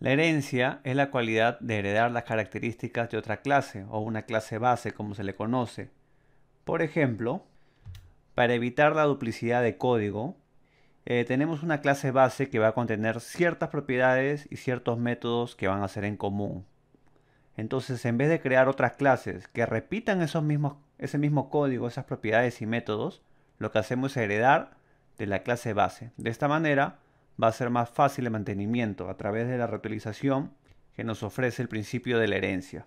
La herencia es la cualidad de heredar las características de otra clase o una clase base como se le conoce. Por ejemplo, para evitar la duplicidad de código, eh, tenemos una clase base que va a contener ciertas propiedades y ciertos métodos que van a ser en común. Entonces, en vez de crear otras clases que repitan esos mismos, ese mismo código, esas propiedades y métodos, lo que hacemos es heredar de la clase base. De esta manera, va a ser más fácil el mantenimiento a través de la reutilización que nos ofrece el principio de la herencia.